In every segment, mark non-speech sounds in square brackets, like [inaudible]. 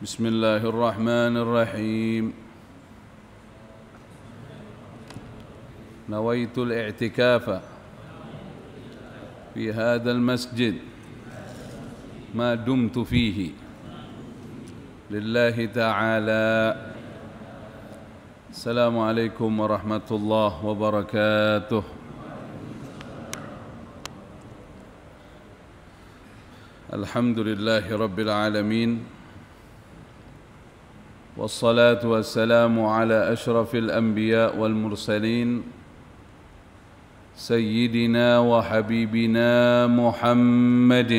بسم الله الرحمن الرحيم نويت الاعتكاف في هذا المسجد ما دمت فيه لله تعالى السلام عليكم ورحمة الله وبركاته الحمد لله رب العالمين والصلاه والسلام على اشرف الانبياء والمرسلين سيدنا وحبيبنا محمد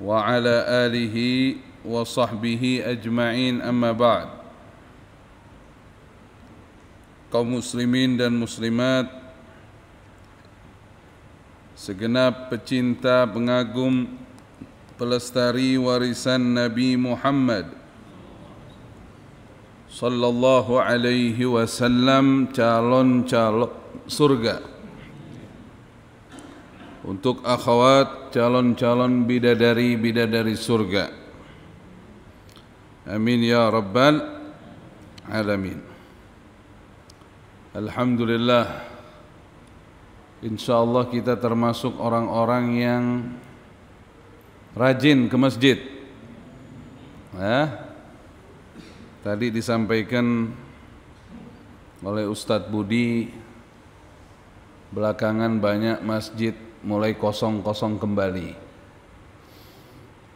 وعلى اله وصحبه اجمعين اما بعد kaum muslimin dan muslimat segenap pecinta pengagum pelestari warisan Nabi Muhammad sallallahu alaihi wasallam calon-calon surga untuk akhwat calon-calon bidadari bidadari surga amin ya rabbal alamin alhamdulillah insyaallah kita termasuk orang-orang yang rajin ke masjid. Ya. Tadi disampaikan oleh Ustadz Budi belakangan banyak masjid mulai kosong-kosong kembali.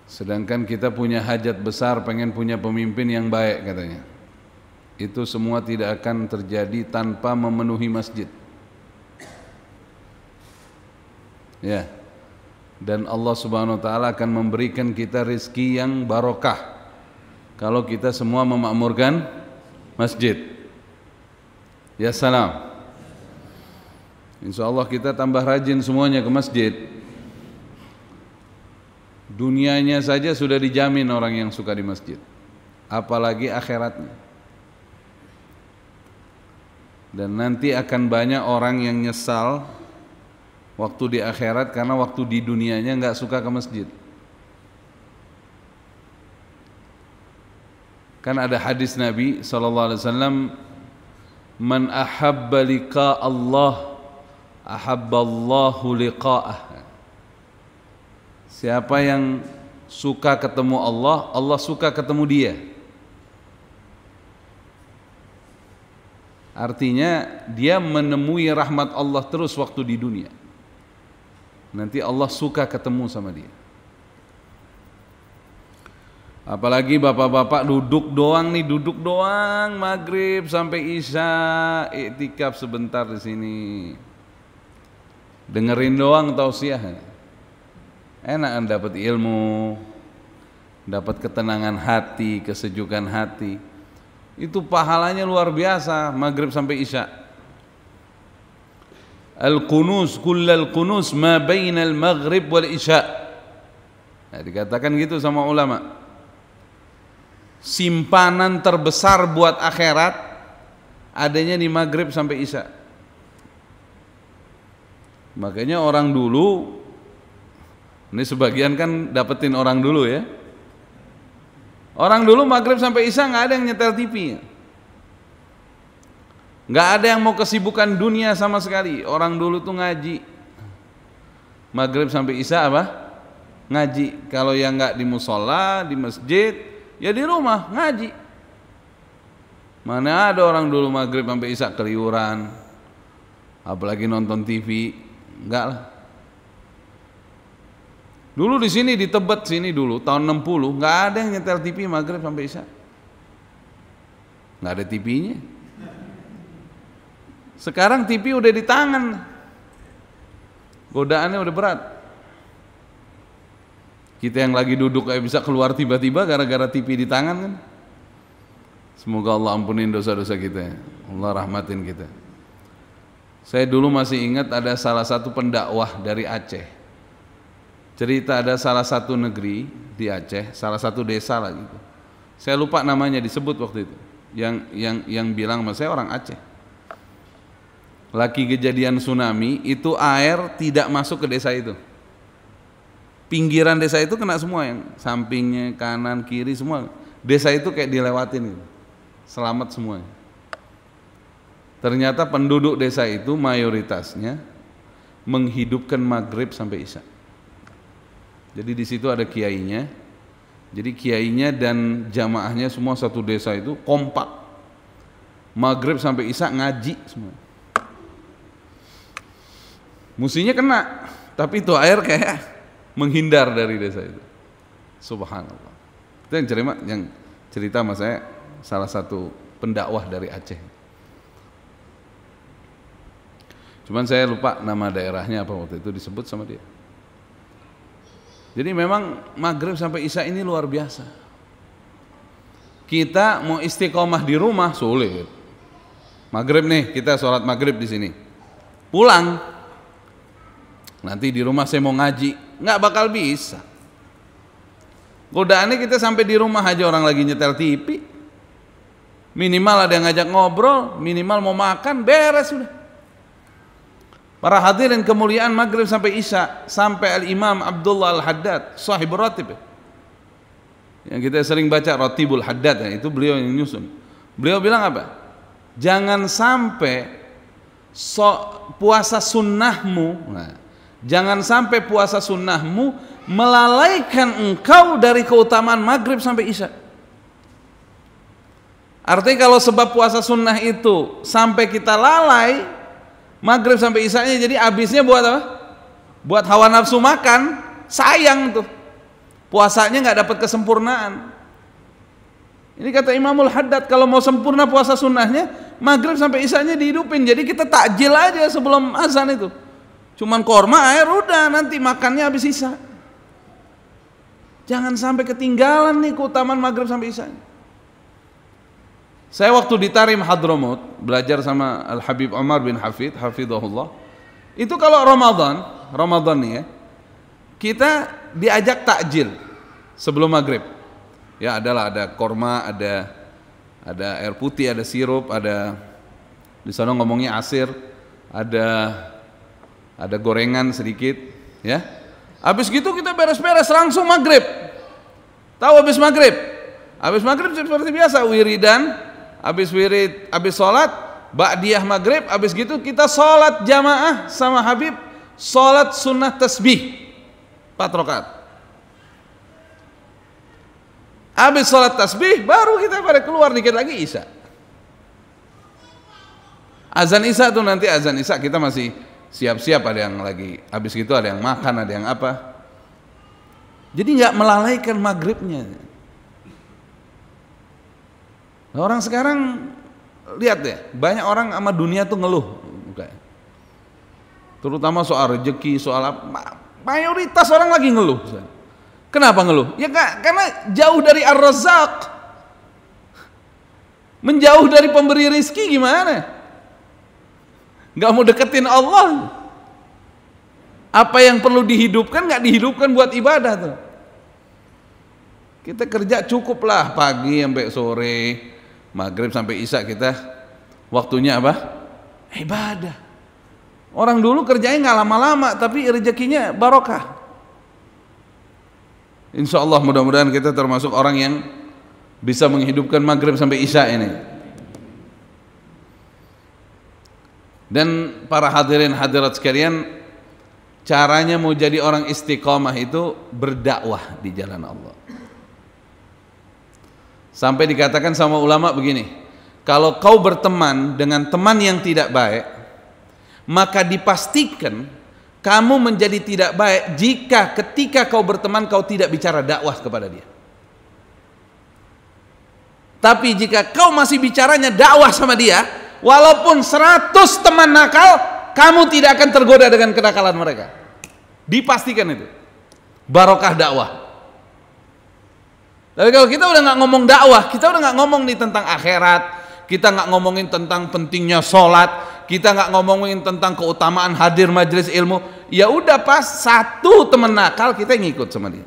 Sedangkan kita punya hajat besar pengen punya pemimpin yang baik katanya. Itu semua tidak akan terjadi tanpa memenuhi masjid. Ya. Yeah dan Allah Subhanahu wa taala akan memberikan kita rezeki yang barokah kalau kita semua memakmurkan masjid. Ya salam. Insya Allah kita tambah rajin semuanya ke masjid. Dunianya saja sudah dijamin orang yang suka di masjid. Apalagi akhiratnya. Dan nanti akan banyak orang yang nyesal waktu di akhirat karena waktu di dunianya nggak suka ke masjid. Kan ada hadis Nabi sallallahu alaihi wasallam man ahabba liqa Allah ahabballahu liqa'ah. Siapa yang suka ketemu Allah, Allah suka ketemu dia. Artinya dia menemui rahmat Allah terus waktu di dunia. Nanti Allah suka ketemu sama dia. Apalagi bapak-bapak duduk doang nih, duduk doang maghrib sampai isya, iktikaf sebentar di sini. Dengerin doang tausiah. Enak kan dapat ilmu, dapat ketenangan hati, kesejukan hati. Itu pahalanya luar biasa maghrib sampai isya al-qunus al qunus ma al maghrib wal isya nah, dikatakan gitu sama ulama simpanan terbesar buat akhirat adanya di maghrib sampai isya makanya orang dulu ini sebagian kan dapetin orang dulu ya orang dulu maghrib sampai isya nggak ada yang nyetel TV Nggak ada yang mau kesibukan dunia sama sekali. Orang dulu tuh ngaji. Maghrib sampai Isya apa? Ngaji. Kalau yang nggak di musola, di masjid, ya di rumah ngaji. Mana ada orang dulu maghrib sampai Isya keliuran. Apalagi nonton TV. Enggak lah. Dulu di sini di Tebet sini dulu tahun 60 nggak ada yang nyetel TV maghrib sampai Isya. Nggak ada TV-nya sekarang TV udah di tangan. Godaannya udah berat. Kita yang lagi duduk kayak bisa keluar tiba-tiba gara-gara TV di tangan kan. Semoga Allah ampunin dosa-dosa kita. Ya. Allah rahmatin kita. Saya dulu masih ingat ada salah satu pendakwah dari Aceh. Cerita ada salah satu negeri di Aceh, salah satu desa lah gitu. Saya lupa namanya disebut waktu itu. Yang yang yang bilang sama saya orang Aceh lagi kejadian tsunami itu air tidak masuk ke desa itu pinggiran desa itu kena semua yang sampingnya kanan kiri semua desa itu kayak dilewatin gitu. selamat semua ternyata penduduk desa itu mayoritasnya menghidupkan maghrib sampai isya jadi di situ ada kiainya jadi kiainya dan jamaahnya semua satu desa itu kompak maghrib sampai isya ngaji semua Musinya kena, tapi itu air kayak menghindar dari desa itu. Subhanallah. Itu yang cerita, yang cerita mas saya salah satu pendakwah dari Aceh. Cuman saya lupa nama daerahnya apa waktu itu disebut sama dia. Jadi memang maghrib sampai isya ini luar biasa. Kita mau istiqomah di rumah sulit. Maghrib nih kita sholat maghrib di sini. Pulang Nanti di rumah saya mau ngaji, nggak bakal bisa. Godaannya kita sampai di rumah aja orang lagi nyetel TV. Minimal ada yang ngajak ngobrol, minimal mau makan, beres sudah. Para hadirin kemuliaan maghrib sampai isya, sampai al-imam Abdullah al-Haddad, sahib ratib. Yang kita sering baca Ratibul Haddad, ya, itu beliau yang nyusun. Beliau bilang apa? Jangan sampai so, puasa sunnahmu, nah, Jangan sampai puasa sunnahmu melalaikan engkau dari keutamaan maghrib sampai isya. Artinya kalau sebab puasa sunnah itu sampai kita lalai maghrib sampai isanya jadi habisnya buat apa? Buat hawa nafsu makan, sayang tuh. Puasanya nggak dapat kesempurnaan. Ini kata Imamul Haddad kalau mau sempurna puasa sunnahnya maghrib sampai isanya dihidupin. Jadi kita takjil aja sebelum azan itu. Cuman korma air udah nanti makannya habis sisa. Jangan sampai ketinggalan nih keutamaan maghrib sampai isya. Saya waktu di Tarim Hadromut belajar sama Al Habib Omar bin Hafid, Hafidahullah. Itu kalau Ramadan, Ramadan nih ya, kita diajak takjil sebelum maghrib. Ya adalah ada korma, ada ada air putih, ada sirup, ada di sana ngomongnya asir, ada ada gorengan sedikit ya habis gitu kita beres-beres langsung maghrib tahu habis maghrib habis maghrib seperti biasa wiridan habis wirid habis sholat ba'diyah maghrib habis gitu kita sholat jamaah sama Habib sholat sunnah tasbih empat rakaat habis sholat tasbih baru kita pada keluar dikit lagi isya azan isya tuh nanti azan isya kita masih siap-siap ada yang lagi habis gitu ada yang makan ada yang apa jadi nggak melalaikan maghribnya nah, orang sekarang lihat ya banyak orang sama dunia tuh ngeluh terutama soal rezeki soal apa mayoritas orang lagi ngeluh kenapa ngeluh ya kak karena jauh dari ar-razak menjauh dari pemberi rizki gimana nggak mau deketin Allah apa yang perlu dihidupkan nggak dihidupkan buat ibadah tuh kita kerja cukuplah pagi sampai sore maghrib sampai isya kita waktunya apa ibadah orang dulu kerjanya nggak lama-lama tapi rezekinya barokah Insya Allah mudah-mudahan kita termasuk orang yang bisa menghidupkan maghrib sampai isya ini Dan para hadirin hadirat sekalian, caranya mau jadi orang istiqomah itu berdakwah di jalan Allah. Sampai dikatakan sama ulama begini, kalau kau berteman dengan teman yang tidak baik, maka dipastikan kamu menjadi tidak baik jika ketika kau berteman kau tidak bicara dakwah kepada dia. Tapi jika kau masih bicaranya dakwah sama dia, walaupun 100 teman nakal kamu tidak akan tergoda dengan kenakalan mereka dipastikan itu barokah dakwah tapi kalau kita udah nggak ngomong dakwah kita udah nggak ngomong nih tentang akhirat kita nggak ngomongin tentang pentingnya sholat kita nggak ngomongin tentang keutamaan hadir majelis ilmu ya udah pas satu teman nakal kita ngikut sama dia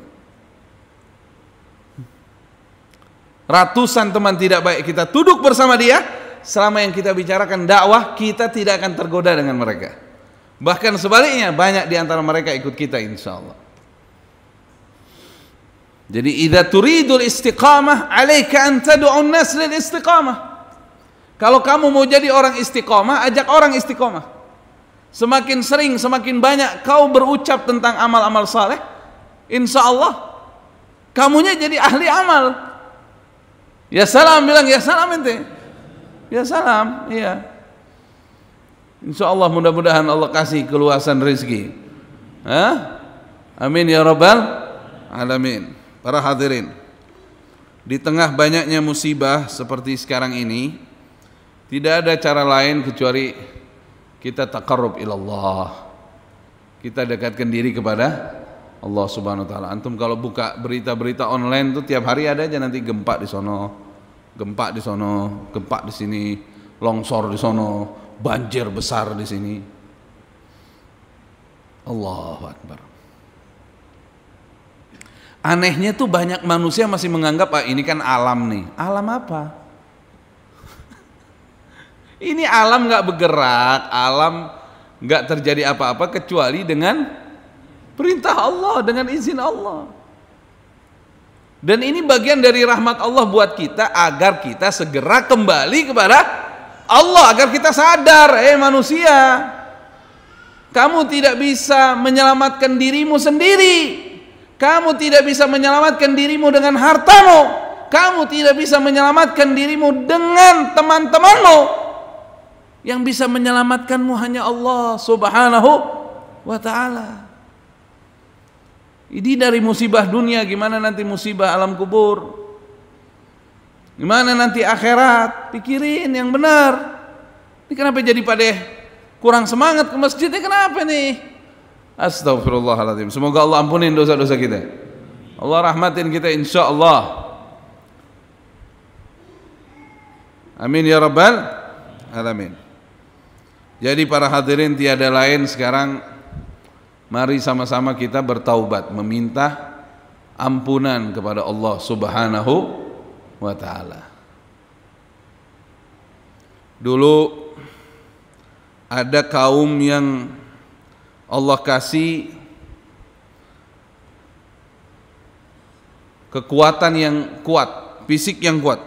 ratusan teman tidak baik kita duduk bersama dia selama yang kita bicarakan dakwah kita tidak akan tergoda dengan mereka bahkan sebaliknya banyak di antara mereka ikut kita insya Allah jadi idza turidul istiqamah alaika an tad'un nas lil istiqamah kalau kamu mau jadi orang istiqomah, ajak orang istiqomah. Semakin sering, semakin banyak kau berucap tentang amal-amal saleh, insya Allah kamunya jadi ahli amal. Ya salam bilang ya salam ente. Ya salam, iya. Insya Allah mudah-mudahan Allah kasih keluasan rezeki. Hah? Amin ya Rabbal Alamin. Para hadirin, di tengah banyaknya musibah seperti sekarang ini, tidak ada cara lain kecuali kita takarrub Allah. Kita dekatkan diri kepada Allah Subhanahu wa taala. Antum kalau buka berita-berita online tuh tiap hari ada aja nanti gempa di sono gempa di sono, gempa di sini, longsor di sono, banjir besar di sini. Allahu Akbar. Anehnya tuh banyak manusia masih menganggap ah ini kan alam nih. Alam apa? [laughs] ini alam nggak bergerak, alam nggak terjadi apa-apa kecuali dengan perintah Allah, dengan izin Allah. Dan ini bagian dari rahmat Allah buat kita agar kita segera kembali kepada Allah agar kita sadar, eh manusia, kamu tidak bisa menyelamatkan dirimu sendiri. Kamu tidak bisa menyelamatkan dirimu dengan hartamu. Kamu tidak bisa menyelamatkan dirimu dengan teman-temanmu. Yang bisa menyelamatkanmu hanya Allah Subhanahu wa taala. Ini dari musibah dunia gimana nanti musibah alam kubur? Gimana nanti akhirat? Pikirin yang benar. Ini kenapa jadi pada kurang semangat ke masjidnya kenapa nih? Astagfirullahaladzim. Semoga Allah ampunin dosa-dosa kita. Allah rahmatin kita insya Allah. Amin ya rabbal alamin. Jadi para hadirin tiada lain sekarang mari sama-sama kita bertaubat meminta ampunan kepada Allah Subhanahu wa taala. Dulu ada kaum yang Allah kasih kekuatan yang kuat, fisik yang kuat.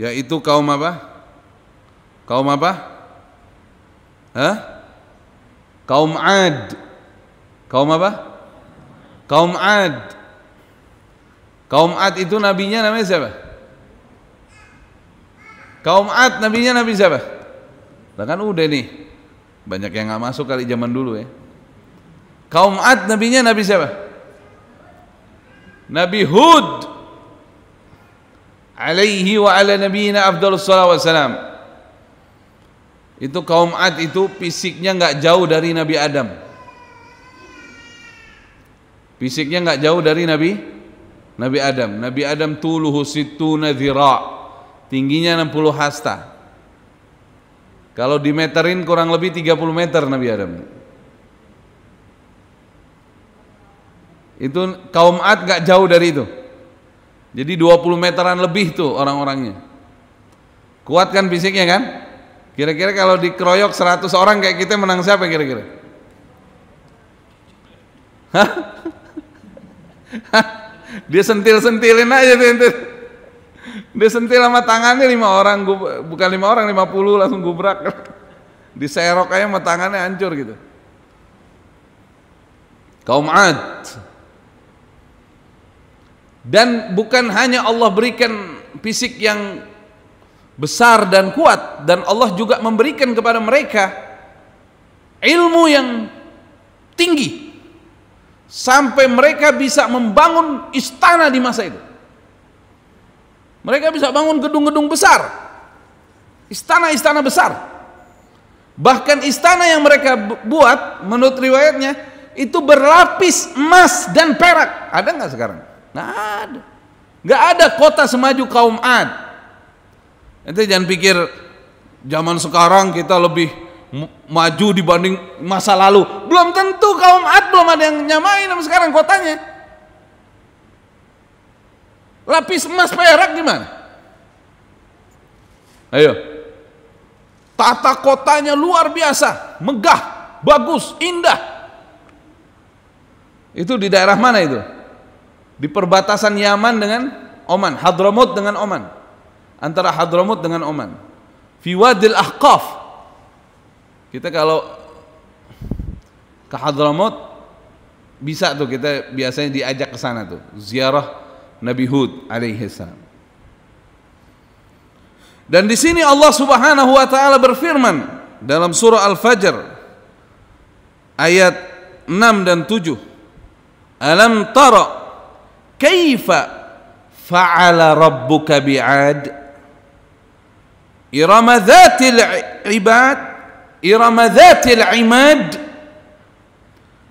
Yaitu kaum apa? Kaum apa? Hah? kaum Ad kaum apa kaum Ad kaum Ad itu nabinya namanya siapa kaum Ad nabinya nabi siapa nah kan udah nih banyak yang nggak masuk kali zaman dulu ya kaum Ad nabinya nabi siapa Nabi Hud alaihi wa ala nabiyina afdalus salam itu kaum Ad itu fisiknya nggak jauh dari Nabi Adam. Fisiknya nggak jauh dari Nabi Nabi Adam. Nabi Adam tuluhu situ dhira. Tingginya 60 hasta. Kalau dimeterin kurang lebih 30 meter Nabi Adam. Itu kaum Ad nggak jauh dari itu. Jadi 20 meteran lebih tuh orang-orangnya. Kuat kan fisiknya kan? Kira-kira kalau dikeroyok 100 orang kayak kita menang siapa kira-kira? Dia sentil-sentilin aja tuh. Dia sentil sama tangannya lima orang, bukan lima orang, lima puluh langsung gubrak. Diserok aja sama tangannya hancur gitu. Kaum Ad. Dan bukan hanya Allah berikan fisik yang besar dan kuat dan Allah juga memberikan kepada mereka ilmu yang tinggi sampai mereka bisa membangun istana di masa itu mereka bisa bangun gedung-gedung besar istana-istana besar bahkan istana yang mereka buat menurut riwayatnya itu berlapis emas dan perak ada nggak sekarang nggak ada nggak ada kota semaju kaum ad Nanti jangan pikir zaman sekarang kita lebih maju dibanding masa lalu. Belum tentu kaum Ad belum ada yang nyamain sama sekarang kotanya. Lapis emas perak gimana? Ayo. Tata kotanya luar biasa, megah, bagus, indah. Itu di daerah mana itu? Di perbatasan Yaman dengan Oman, Hadramaut dengan Oman antara Hadramut dengan Oman. Fi Wadil Ahqaf. Kita kalau ke Hadramut bisa tuh kita biasanya diajak ke sana tuh, ziarah Nabi Hud alaihi salam. Dan di sini Allah Subhanahu wa taala berfirman dalam surah Al-Fajr ayat 6 dan 7. Alam tara kaifa fa'ala rabbuka bi'ad Irama dhatil ibad Irama dhatil imad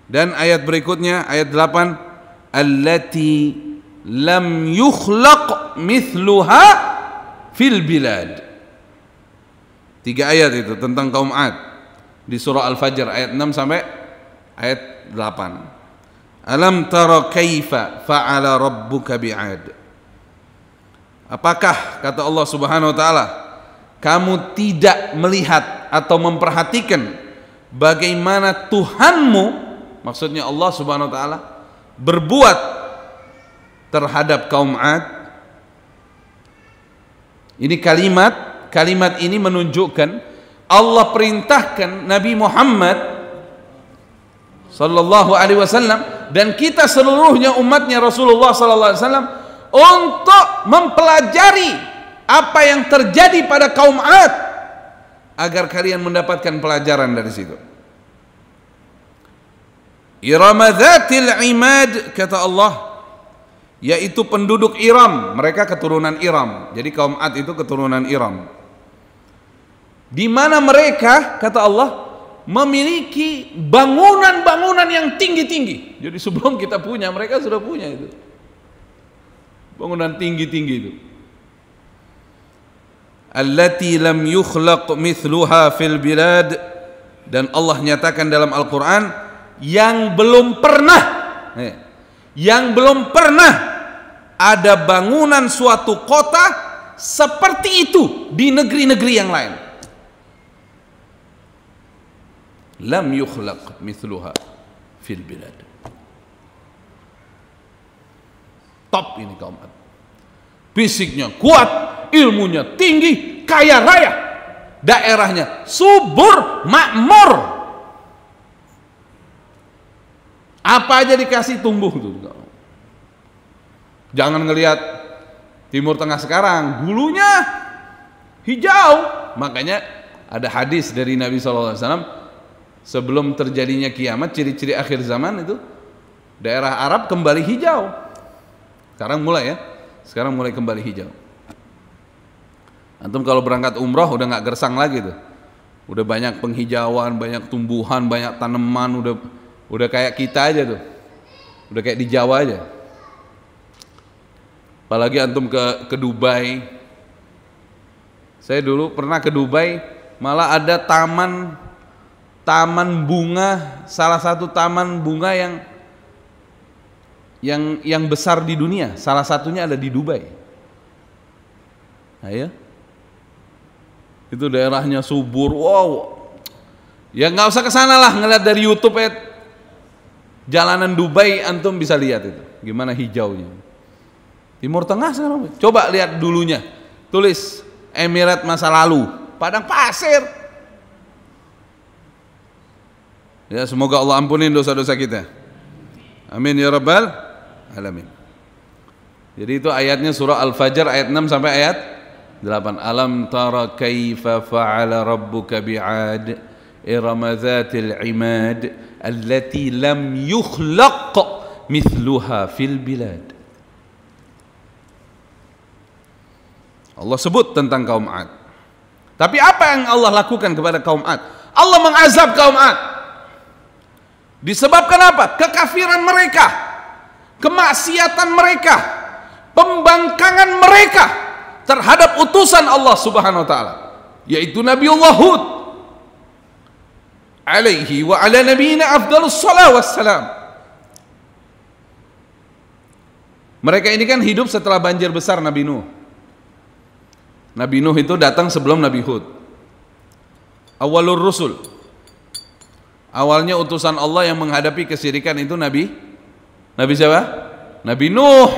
Dan ayat berikutnya ayat 8 Allati lam yukhlaq mithluha fil bilad Tiga ayat itu tentang kaum Ad Di surah Al-Fajr ayat 6 sampai ayat 8 Alam tara kaifa fa'ala rabbuka bi'ad Apakah kata Allah Subhanahu wa taala kamu tidak melihat atau memperhatikan bagaimana Tuhanmu maksudnya Allah Subhanahu wa taala berbuat terhadap kaum 'ad ini kalimat kalimat ini menunjukkan Allah perintahkan Nabi Muhammad sallallahu alaihi wasallam dan kita seluruhnya umatnya Rasulullah sallallahu alaihi wasallam untuk mempelajari apa yang terjadi pada kaum Ad agar kalian mendapatkan pelajaran dari situ. Iramadatil imad kata Allah yaitu penduduk Iram, mereka keturunan Iram. Jadi kaum Ad itu keturunan Iram. Di mana mereka kata Allah memiliki bangunan-bangunan yang tinggi-tinggi. Jadi sebelum kita punya, mereka sudah punya itu. Bangunan tinggi-tinggi itu allati lam yukhlaq mithluha fil bilad dan Allah nyatakan dalam Al-Qur'an yang belum pernah eh, yang belum pernah ada bangunan suatu kota seperti itu di negeri-negeri yang lain lam yukhlaq mithluha fil bilad top ini kaum Fisiknya kuat, ilmunya tinggi, kaya raya. Daerahnya subur, makmur. Apa aja dikasih tumbuh tuh. Jangan ngelihat Timur Tengah sekarang, bulunya hijau. Makanya ada hadis dari Nabi SAW sebelum terjadinya kiamat ciri-ciri akhir zaman itu daerah Arab kembali hijau sekarang mulai ya sekarang mulai kembali hijau. Antum kalau berangkat umroh udah nggak gersang lagi tuh. Udah banyak penghijauan, banyak tumbuhan, banyak tanaman, udah udah kayak kita aja tuh. Udah kayak di Jawa aja. Apalagi antum ke ke Dubai. Saya dulu pernah ke Dubai, malah ada taman taman bunga, salah satu taman bunga yang yang yang besar di dunia. Salah satunya ada di Dubai. Nah, ya. Itu daerahnya subur. Wow. Ya nggak usah kesana lah ngeliat dari YouTube ya. Jalanan Dubai antum bisa lihat itu. Gimana hijaunya. Timur Tengah sekarang. Coba lihat dulunya. Tulis Emirat masa lalu, padang pasir. Ya, semoga Allah ampunin dosa-dosa kita. Amin ya rabbal alamin. Jadi itu ayatnya surah Al-Fajr ayat 6 sampai ayat 8. Alam tara kaifa fa'ala rabbuka bi'ad iramazatil imad allati lam yukhlaq mithluha fil bilad. Allah sebut tentang kaum Ad. Tapi apa yang Allah lakukan kepada kaum Ad? Allah mengazab kaum Ad. Disebabkan apa? Kekafiran mereka kemaksiatan mereka, pembangkangan mereka terhadap utusan Allah Subhanahu wa taala, yaitu Nabiullah Hud alaihi wa ala nabiyina afdalus wassalam. Mereka ini kan hidup setelah banjir besar Nabi Nuh. Nabi Nuh itu datang sebelum Nabi Hud. Awalur rusul. Awalnya utusan Allah yang menghadapi kesirikan itu Nabi Nabi siapa? Nabi Nuh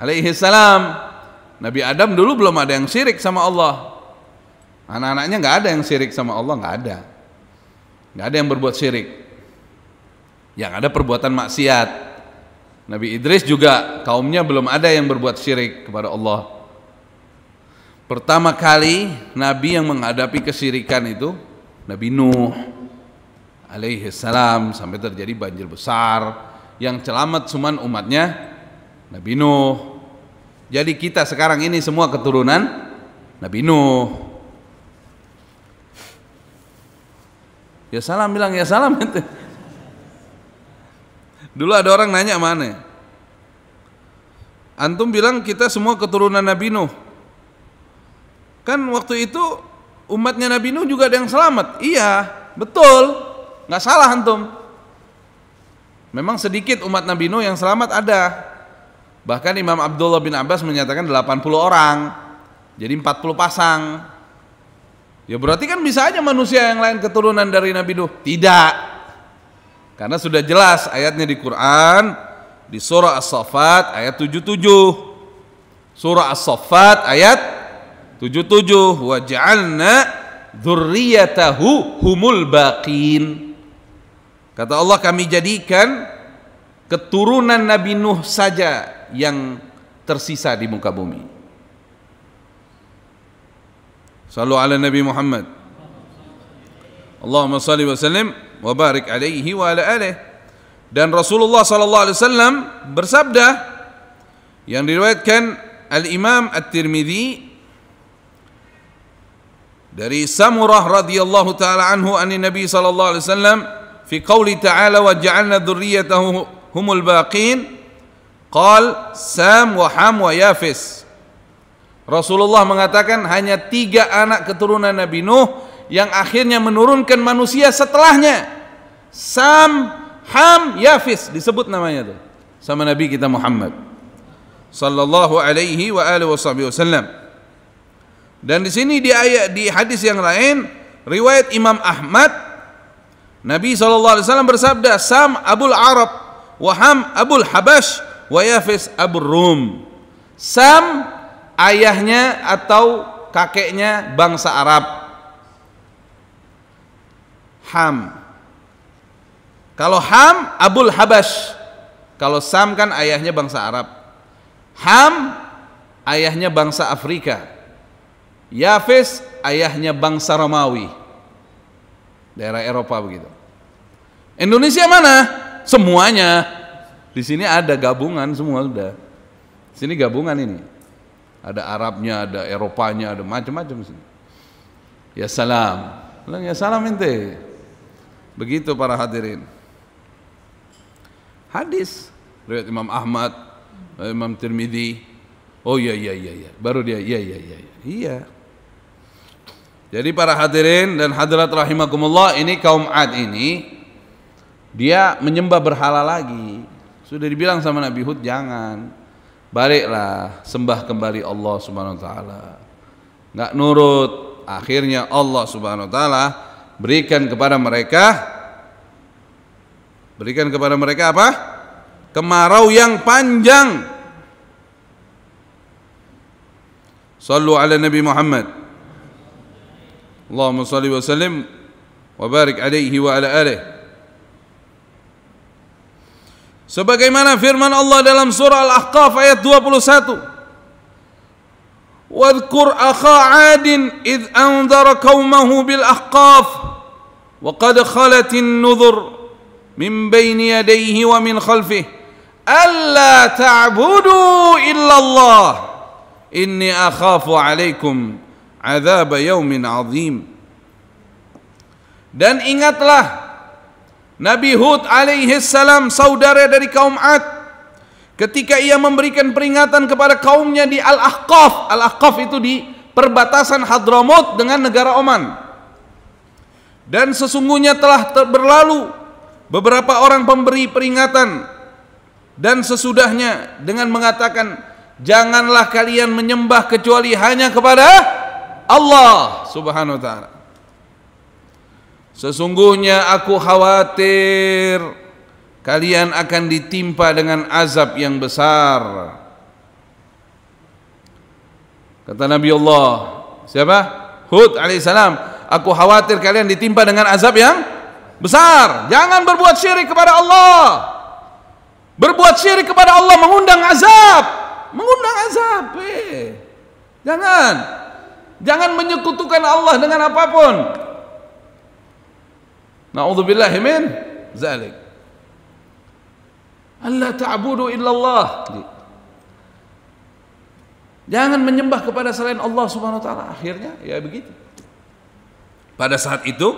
alaihi salam. Nabi Adam dulu belum ada yang syirik sama Allah. Anak-anaknya nggak ada yang syirik sama Allah, nggak ada. Nggak ada yang berbuat syirik. Yang ada perbuatan maksiat. Nabi Idris juga kaumnya belum ada yang berbuat syirik kepada Allah. Pertama kali Nabi yang menghadapi kesyirikan itu Nabi Nuh alaihi salam sampai terjadi banjir besar yang selamat cuma umatnya Nabi Nuh. Jadi kita sekarang ini semua keturunan Nabi Nuh. Ya salam bilang ya salam itu. [laughs] Dulu ada orang nanya mana? Antum bilang kita semua keturunan Nabi Nuh. Kan waktu itu umatnya Nabi Nuh juga ada yang selamat. Iya, betul. Nggak salah antum. Memang sedikit umat Nabi Nuh yang selamat ada. Bahkan Imam Abdullah bin Abbas menyatakan 80 orang. Jadi 40 pasang. Ya berarti kan bisa aja manusia yang lain keturunan dari Nabi Nuh. Tidak. Karena sudah jelas ayatnya di Quran di surah As-Saffat ayat 77. Surah As-Saffat ayat 77 wa ja'alna dzurriyyatahu humul baqin. Kata Allah kami jadikan keturunan Nabi Nuh saja yang tersisa di muka bumi. Sallu ala Nabi Muhammad. Allahumma salli wa sallim wa barik alaihi wa ala alihi. Dan Rasulullah sallallahu alaihi wasallam bersabda yang diriwayatkan Al-Imam At-Tirmidzi dari Samurah radhiyallahu taala anhu anin Nabi sallallahu alaihi wasallam في قول تعالى وجعلنا ذريته هم الباقين قال سام وحم ويافس Rasulullah mengatakan hanya tiga anak keturunan Nabi Nuh yang akhirnya menurunkan manusia setelahnya Sam, Ham, Yafis disebut namanya itu sama Nabi kita Muhammad sallallahu alaihi wa alihi wasallam dan di sini di ayat di hadis yang lain riwayat Imam Ahmad Nabi SAW bersabda, Sam Abul Arab, Waham Abul Habash, Wayafis Abul Rum. Sam ayahnya atau kakeknya bangsa Arab. Ham. Kalau Ham Abul Habash. Kalau Sam kan ayahnya bangsa Arab. Ham ayahnya bangsa Afrika. Yafis ayahnya bangsa Romawi daerah Eropa begitu. Indonesia mana? Semuanya. Di sini ada gabungan semua sudah. Di sini gabungan ini. Ada Arabnya, ada Eropanya, ada macam-macam sini. Ya salam. Bilang ya salam ente. Begitu para hadirin. Hadis riwayat Imam Ahmad, Imam Tirmidzi. Oh iya iya iya iya. Baru dia iya iya iya. Iya. iya. Jadi para hadirin dan hadirat rahimakumullah ini kaum Ad ini dia menyembah berhala lagi. Sudah dibilang sama Nabi Hud jangan. Baliklah sembah kembali Allah Subhanahu wa taala. Enggak nurut. Akhirnya Allah Subhanahu wa taala berikan kepada mereka berikan kepada mereka apa? Kemarau yang panjang. Sallu ala Nabi Muhammad اللهم صل وسلم وبارك عليه وعلى آله Sebagaimana firman Allah dalam surah Al-Ahqaf ayat 21 واذكر أخا عاد إذ أنذر قومه بالأحقاف وقد خلت النذر من بين يديه ومن خلفه ألا تعبدوا إلا الله إني أخاف عليكم azab yaumin azim dan ingatlah Nabi Hud alaihi salam saudara dari kaum Ad ketika ia memberikan peringatan kepada kaumnya di Al-Ahqaf Al-Ahqaf itu di perbatasan Hadramaut dengan negara Oman dan sesungguhnya telah ter- berlalu beberapa orang pemberi peringatan dan sesudahnya dengan mengatakan janganlah kalian menyembah kecuali hanya kepada Allah Subhanahu wa taala. Sesungguhnya aku khawatir kalian akan ditimpa dengan azab yang besar. Kata Nabi Allah, siapa? Hud alaihissalam, aku khawatir kalian ditimpa dengan azab yang besar. Jangan berbuat syirik kepada Allah. Berbuat syirik kepada Allah mengundang azab, mengundang azab. Eh. Jangan. Jangan menyekutukan Allah dengan apapun. Nauzubillahi min zalik. Allah ta'budu illallah. Jangan menyembah kepada selain Allah Subhanahu wa taala. Akhirnya ya begitu. Pada saat itu,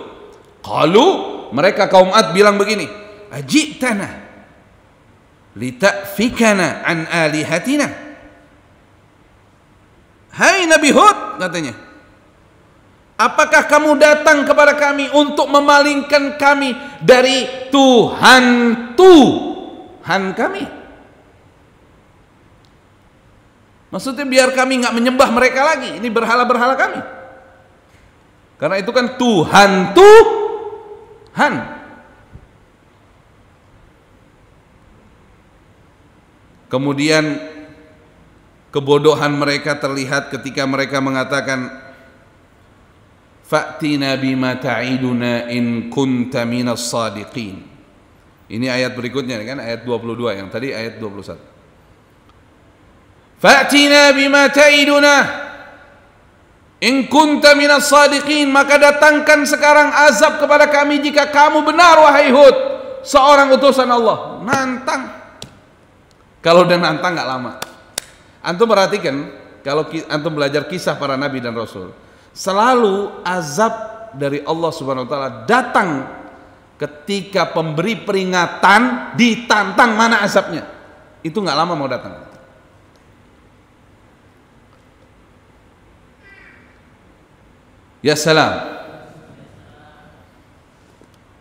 qalu mereka kaum Ad bilang begini, "Ajitana lita'fikana an alihatina." Hai Nabi Hud katanya Apakah kamu datang kepada kami untuk memalingkan kami dari Tuhan Tuhan kami? Maksudnya biar kami nggak menyembah mereka lagi. Ini berhala-berhala kami. Karena itu kan Tuhan Tuhan. Kemudian Kebodohan mereka terlihat ketika mereka mengatakan Fa'tina bima ta'iduna in kunta minas sadiqin. Ini ayat berikutnya kan ayat 22 yang tadi ayat 21. Fa'tina bima ta'iduna in kunta minas sadiqin maka datangkan sekarang azab kepada kami jika kamu benar wahai Hud seorang utusan Allah nantang kalau udah nantang gak lama Antum perhatikan kalau antum belajar kisah para nabi dan rasul, selalu azab dari Allah Subhanahu wa taala datang ketika pemberi peringatan ditantang mana azabnya. Itu nggak lama mau datang. Ya salam.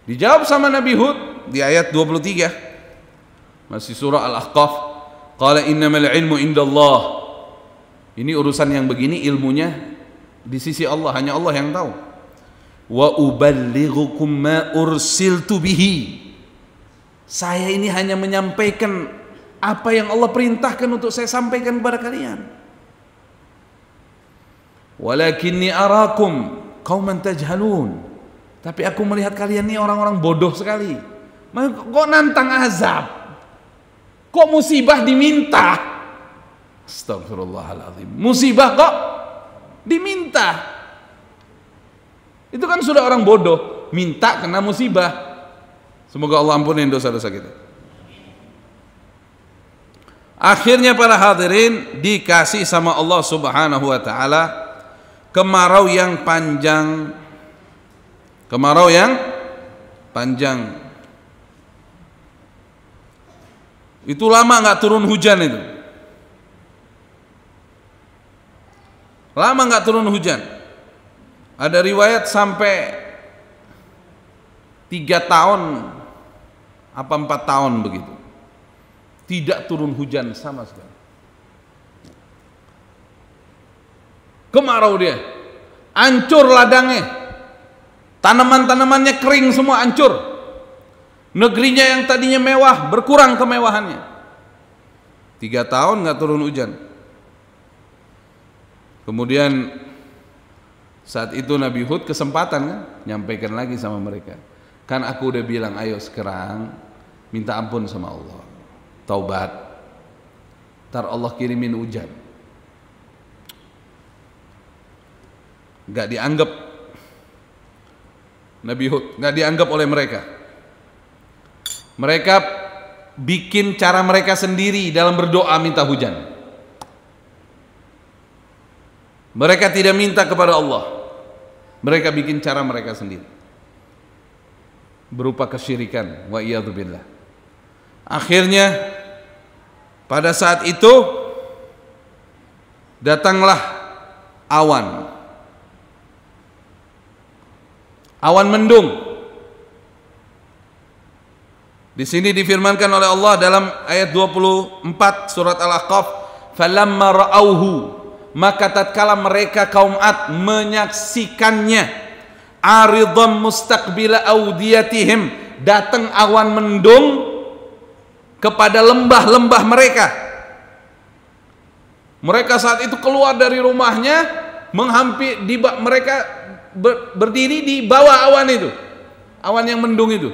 Dijawab sama Nabi Hud di ayat 23 masih surah Al-Ahqaf Qala innamal ilmu indallah. Ini urusan yang begini ilmunya di sisi Allah, hanya Allah yang tahu. Wa uballighukum ma ursiltu bihi. Saya ini hanya menyampaikan apa yang Allah perintahkan untuk saya sampaikan kepada kalian. Walakinni arakum qauman tajhalun. Tapi aku melihat kalian ini orang-orang bodoh sekali. Kok nantang azab? Kok musibah diminta? Astagfirullahaladzim. Musibah kok diminta? Itu kan sudah orang bodoh. Minta kena musibah. Semoga Allah ampunin dosa-dosa kita. Akhirnya para hadirin dikasih sama Allah Subhanahu wa taala kemarau yang panjang kemarau yang panjang Itu lama nggak turun hujan itu. Lama nggak turun hujan. Ada riwayat sampai tiga tahun apa empat tahun begitu. Tidak turun hujan sama sekali. Kemarau dia, hancur ladangnya, tanaman-tanamannya kering semua hancur. Negerinya yang tadinya mewah berkurang kemewahannya. Tiga tahun nggak turun hujan. Kemudian saat itu Nabi Hud kesempatan kan nyampaikan lagi sama mereka. Kan aku udah bilang ayo sekarang minta ampun sama Allah. Taubat. Tar Allah kirimin hujan. Gak dianggap Nabi Hud, gak dianggap oleh mereka. Mereka bikin cara mereka sendiri dalam berdoa minta hujan. Mereka tidak minta kepada Allah. Mereka bikin cara mereka sendiri. Berupa kesyirikan wa billah. Akhirnya pada saat itu datanglah awan awan mendung di sini difirmankan oleh Allah dalam ayat 24 surat al aqaf "Falamma ra'auhu" Maka tatkala mereka kaum Ad menyaksikannya, aridham mustaqbila audiyatihim, datang awan mendung kepada lembah-lembah mereka. Mereka saat itu keluar dari rumahnya, menghampiri di mereka berdiri di bawah awan itu. Awan yang mendung itu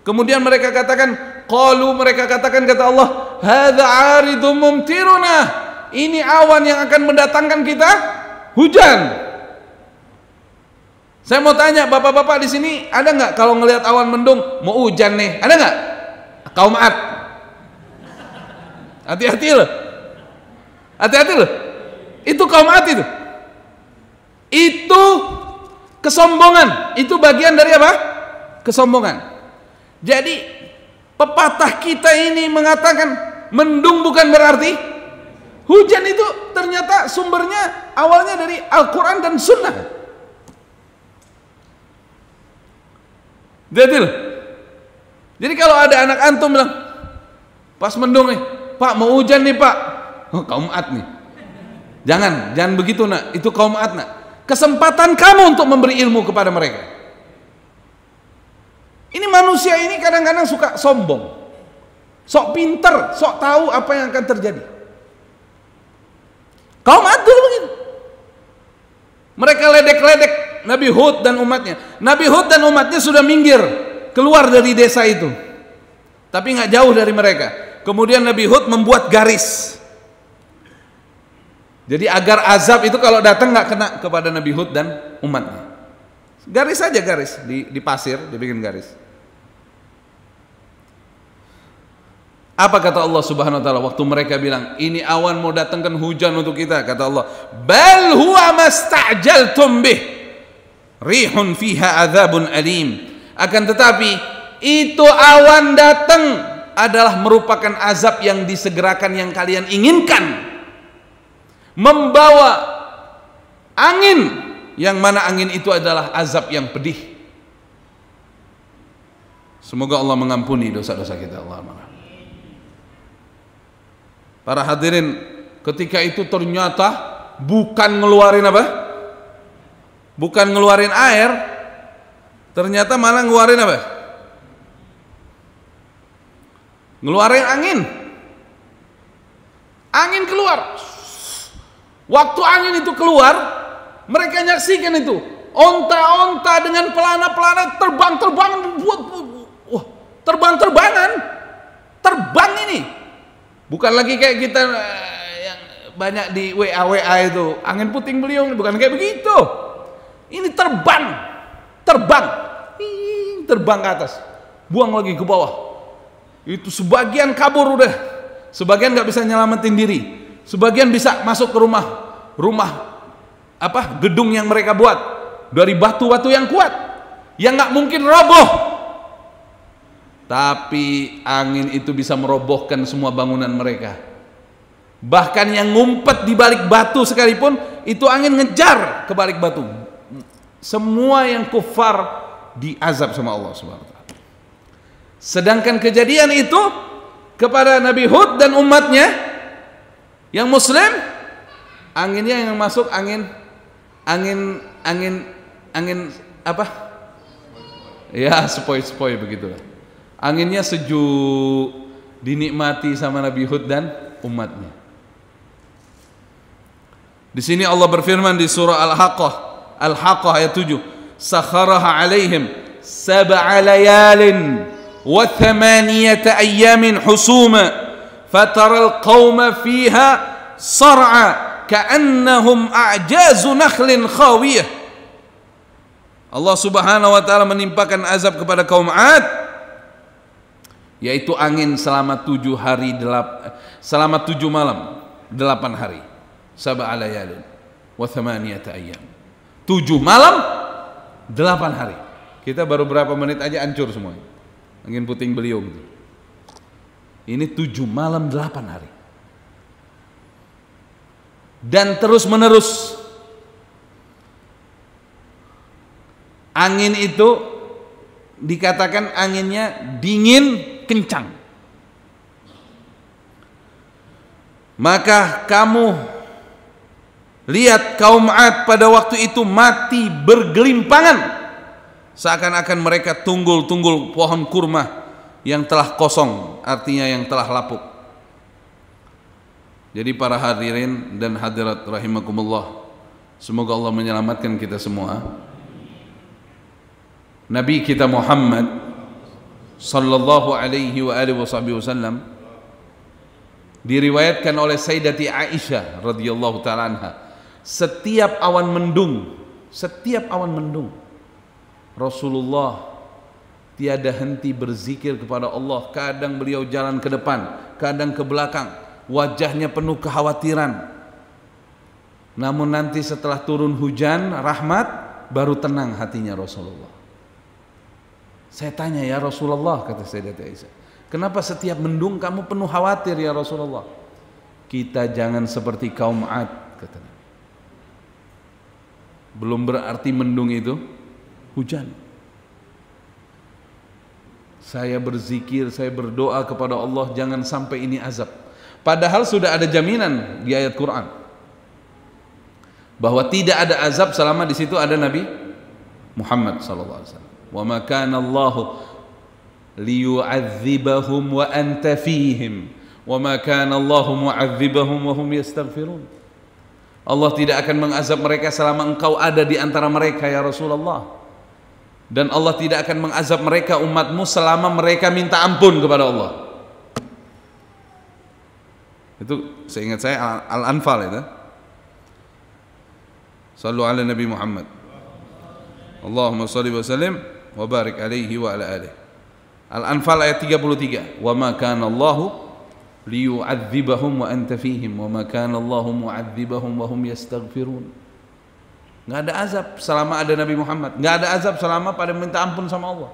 Kemudian mereka katakan, qalu mereka katakan kata Allah, hadza aridum mumtiruna. Ini awan yang akan mendatangkan kita hujan. Saya mau tanya bapak-bapak di sini ada nggak kalau ngelihat awan mendung mau hujan nih ada nggak? Kaum at hati-hati loh, hati-hati loh. Itu kaum at itu, itu kesombongan. Itu bagian dari apa? Kesombongan. Jadi pepatah kita ini mengatakan mendung bukan berarti hujan itu ternyata sumbernya awalnya dari Al-Quran dan Sunnah jadi jadi kalau ada anak antum bilang pas mendung nih pak mau hujan nih pak oh, kaum at nih jangan jangan begitu nak itu kaum at nak kesempatan kamu untuk memberi ilmu kepada mereka ini manusia ini kadang-kadang suka sombong. Sok pinter, sok tahu apa yang akan terjadi. Kaum Adul begitu. Mereka ledek-ledek Nabi Hud dan umatnya. Nabi Hud dan umatnya sudah minggir keluar dari desa itu. Tapi nggak jauh dari mereka. Kemudian Nabi Hud membuat garis. Jadi agar azab itu kalau datang nggak kena kepada Nabi Hud dan umatnya. Garis saja garis di, di pasir dibikin garis. Apa kata Allah Subhanahu wa taala waktu mereka bilang, "Ini awan mau datangkan hujan untuk kita." Kata Allah, "Bal huwa mastajaltum bih." Rihun fiha adzabun alim. Akan tetapi itu awan datang adalah merupakan azab yang disegerakan yang kalian inginkan. Membawa angin yang mana angin itu adalah azab yang pedih. Semoga Allah mengampuni dosa-dosa kita. Allah Para hadirin, ketika itu ternyata bukan ngeluarin apa? Bukan ngeluarin air, ternyata malah ngeluarin apa? Ngeluarin angin. Angin keluar. Waktu angin itu keluar, mereka nyaksikan itu. Onta-onta dengan pelana-pelana terbang-terbang. Wah, terbang-terbangan. Terbang ini. Bukan lagi kayak kita eh, yang banyak di WA-WA itu. Angin puting beliung. Bukan kayak begitu. Ini terbang. Terbang. Terbang ke atas. Buang lagi ke bawah. Itu sebagian kabur udah. Sebagian nggak bisa nyelamatin diri. Sebagian bisa masuk ke rumah. Rumah apa gedung yang mereka buat dari batu-batu yang kuat yang nggak mungkin roboh tapi angin itu bisa merobohkan semua bangunan mereka bahkan yang ngumpet di balik batu sekalipun itu angin ngejar ke balik batu semua yang kufar diazab sama Allah Subhanahu wa sedangkan kejadian itu kepada Nabi Hud dan umatnya yang muslim anginnya yang masuk angin angin angin angin apa? Ya, sepoi-sepoi begitulah. Anginnya sejuk, dinikmati sama Nabi Hud dan umatnya. Di sini Allah berfirman di surah Al-Haqqah, Al-Haqqah ayat 7, "Sakharaha 'alaihim sab'a layalin wa thamaniyata ayyamin husuma, fatara al-qauma fiha sar'a ka'annahum a'jazu nakhlin khawiyah Allah subhanahu wa ta'ala menimpakan azab kepada kaum Ad yaitu angin selama tujuh hari delap, selama tujuh malam delapan hari sabah alayalun wa thamaniyata ayam tujuh malam delapan hari kita baru berapa menit aja hancur semuanya angin puting beliung ini tujuh malam delapan hari dan terus-menerus. Angin itu dikatakan anginnya dingin kencang. Maka kamu lihat kaum Ad pada waktu itu mati bergelimpangan seakan-akan mereka tunggul-tunggul pohon kurma yang telah kosong, artinya yang telah lapuk. Jadi para hadirin dan hadirat rahimakumullah, semoga Allah menyelamatkan kita semua. Nabi kita Muhammad sallallahu alaihi wa alihi wasallam diriwayatkan oleh Sayyidati Aisyah radhiyallahu taala anha, setiap awan mendung, setiap awan mendung Rasulullah tiada henti berzikir kepada Allah, kadang beliau jalan ke depan, kadang ke belakang, wajahnya penuh kekhawatiran. Namun nanti setelah turun hujan rahmat baru tenang hatinya Rasulullah. Saya tanya ya Rasulullah kata saya Aisyah. Kenapa setiap mendung kamu penuh khawatir ya Rasulullah? Kita jangan seperti kaum Ad kata Nabi. Belum berarti mendung itu hujan. Saya berzikir, saya berdoa kepada Allah jangan sampai ini azab. Padahal sudah ada jaminan di ayat Quran bahwa tidak ada azab selama di situ ada Nabi Muhammad SAW. alaihi Wa Allah wa anta fihim wa Allah mu'adzibahum wa hum yastaghfirun. Allah tidak akan mengazab mereka selama engkau ada di antara mereka ya Rasulullah. Dan Allah tidak akan mengazab mereka umatmu selama mereka minta ampun kepada Allah. itu seingat saya al anfal itu sallu ala nabi muhammad Allahumma salli wa sallim wa barik alaihi wa ala alihi al anfal ayat 33 wa ma kana allahu liyu'adzibahum wa anta fihim wa ma kana allahu mu'adzibahum wa hum yastaghfirun enggak ada azab selama ada nabi muhammad enggak ada azab selama pada minta ampun sama allah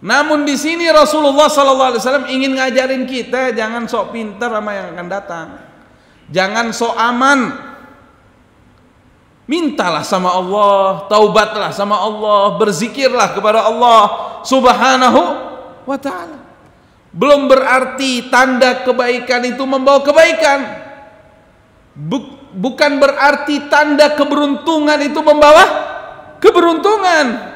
Namun di sini Rasulullah Sallallahu Alaihi Wasallam ingin ngajarin kita jangan sok pinter sama yang akan datang, jangan sok aman. Mintalah sama Allah, taubatlah sama Allah, berzikirlah kepada Allah Subhanahu wa taala. Belum berarti tanda kebaikan itu membawa kebaikan. Bukan berarti tanda keberuntungan itu membawa keberuntungan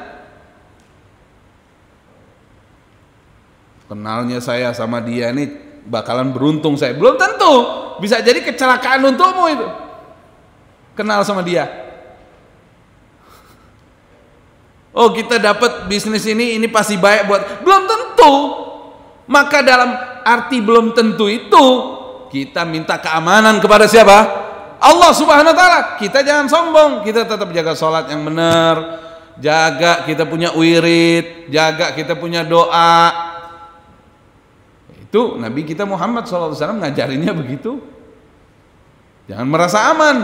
kenalnya saya sama dia ini bakalan beruntung saya belum tentu bisa jadi kecelakaan untukmu itu kenal sama dia oh kita dapat bisnis ini ini pasti baik buat belum tentu maka dalam arti belum tentu itu kita minta keamanan kepada siapa Allah subhanahu wa ta'ala kita jangan sombong kita tetap jaga sholat yang benar jaga kita punya wirid, jaga kita punya doa, Tuh Nabi kita Muhammad SAW ngajarinnya begitu. Jangan merasa aman.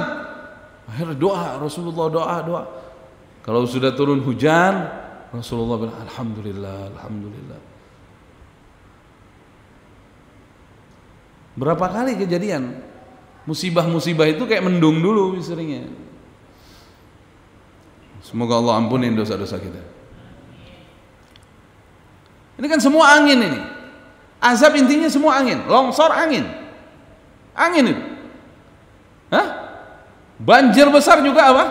Akhirnya doa, Rasulullah doa, doa. Kalau sudah turun hujan, Rasulullah bilang, Alhamdulillah, Alhamdulillah. Berapa kali kejadian? Musibah-musibah itu kayak mendung dulu seringnya. Semoga Allah ampunin dosa-dosa kita. Ini kan semua angin ini. Azab intinya semua angin, longsor angin. Angin itu. Hah? Banjir besar juga apa?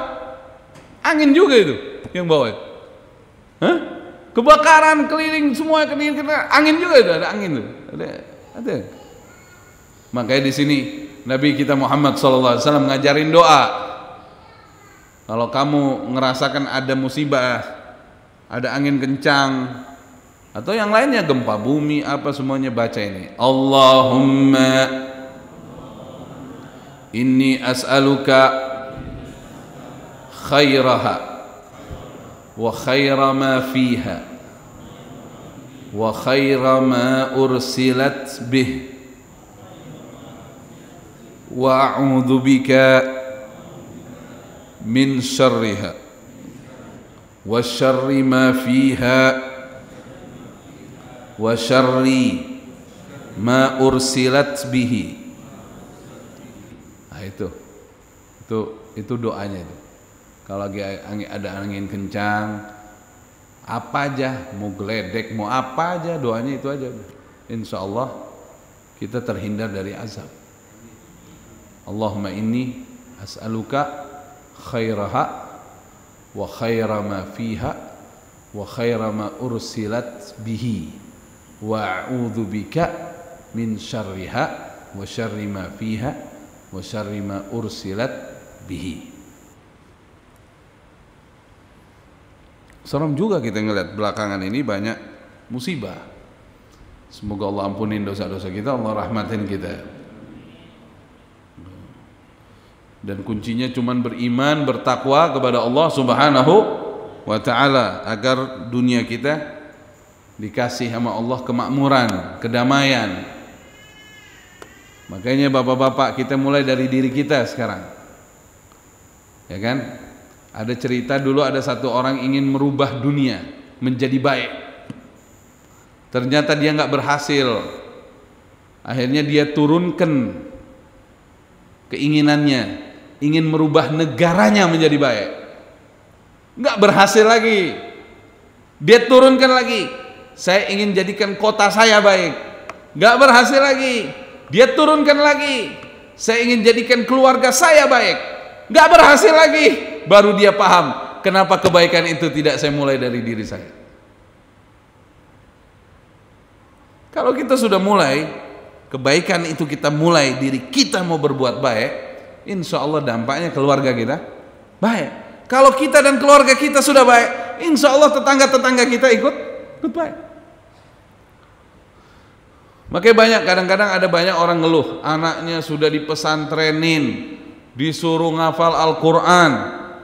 Angin juga itu yang bawa. Itu. Hah? Kebakaran keliling semua keliling kena angin juga itu ada angin itu. Ada ada. Makanya di sini Nabi kita Muhammad sallallahu alaihi wasallam ngajarin doa. Kalau kamu ngerasakan ada musibah, ada angin kencang, atau yang lainnya gempa bumi apa semuanya baca ini Allahumma inni as'aluka khairaha wa khaira ma fiha wa khaira ma ursilat bih wa a'udhu bika min syarriha wa syarri ma fiha wa syarri ma ursilat bihi nah itu itu itu doanya itu kalau lagi ada angin kencang apa aja mau geledek mau apa aja doanya itu aja insya Allah kita terhindar dari azab Allahumma inni as'aluka khairaha wa khaira ma fiha wa khaira ma ursilat bihi wa bika min syarriha wa syarri ma fiha wa syarri ma ursilat bihi Serem juga kita ngeliat belakangan ini banyak musibah. Semoga Allah ampunin dosa-dosa kita, Allah rahmatin kita. Dan kuncinya cuma beriman, bertakwa kepada Allah Subhanahu wa taala agar dunia kita dikasih sama Allah kemakmuran, kedamaian. Makanya bapak-bapak kita mulai dari diri kita sekarang. Ya kan? Ada cerita dulu ada satu orang ingin merubah dunia menjadi baik. Ternyata dia nggak berhasil. Akhirnya dia turunkan keinginannya, ingin merubah negaranya menjadi baik. Nggak berhasil lagi. Dia turunkan lagi saya ingin jadikan kota saya baik nggak berhasil lagi dia turunkan lagi saya ingin jadikan keluarga saya baik nggak berhasil lagi baru dia paham kenapa kebaikan itu tidak saya mulai dari diri saya kalau kita sudah mulai kebaikan itu kita mulai diri kita mau berbuat baik insya Allah dampaknya keluarga kita baik kalau kita dan keluarga kita sudah baik insya Allah tetangga-tetangga kita ikut ikut baik Makanya banyak kadang-kadang ada banyak orang ngeluh, anaknya sudah dipesantrenin, disuruh ngafal Al-Qur'an,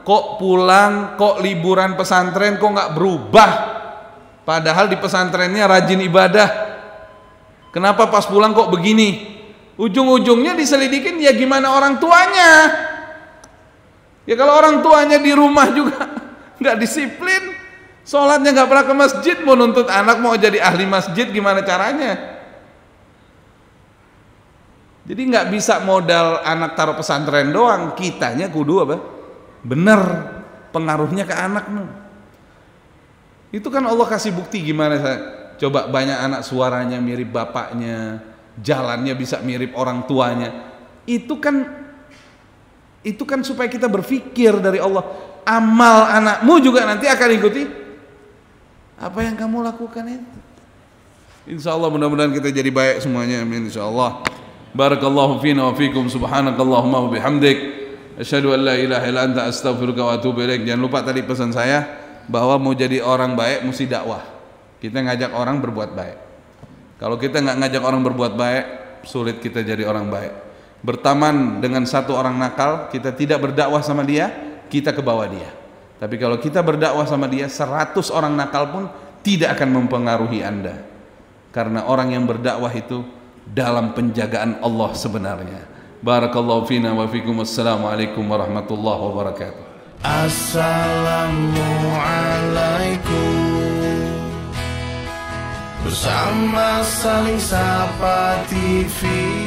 kok pulang, kok liburan pesantren kok nggak berubah? Padahal di pesantrennya rajin ibadah. Kenapa pas pulang kok begini? Ujung-ujungnya diselidikin ya gimana orang tuanya? Ya kalau orang tuanya di rumah juga [laughs] nggak disiplin, sholatnya nggak pernah ke masjid, mau nuntut anak mau jadi ahli masjid gimana caranya? Jadi nggak bisa modal anak taruh pesantren doang, kitanya kudu apa? Bener pengaruhnya ke anak nu. Itu kan Allah kasih bukti gimana saya. Coba banyak anak suaranya mirip bapaknya, jalannya bisa mirip orang tuanya. Itu kan itu kan supaya kita berpikir dari Allah. Amal anakmu juga nanti akan ikuti apa yang kamu lakukan itu. Insya Allah mudah-mudahan kita jadi baik semuanya. Amin. Insya Allah barakallahu fina wa fikum subhanakallahumma wa bihamdik asyhadu an la ilaha illa anta astaghfiruka wa atubu ilaik jangan lupa tadi pesan saya bahwa mau jadi orang baik mesti dakwah kita ngajak orang berbuat baik kalau kita nggak ngajak orang berbuat baik sulit kita jadi orang baik bertaman dengan satu orang nakal kita tidak berdakwah sama dia kita ke bawah dia tapi kalau kita berdakwah sama dia seratus orang nakal pun tidak akan mempengaruhi anda karena orang yang berdakwah itu dalam penjagaan Allah sebenarnya. Barakallahu fina wa fikum. Wassalamualaikum warahmatullahi wabarakatuh. Assalamualaikum Bersama saling sapa TV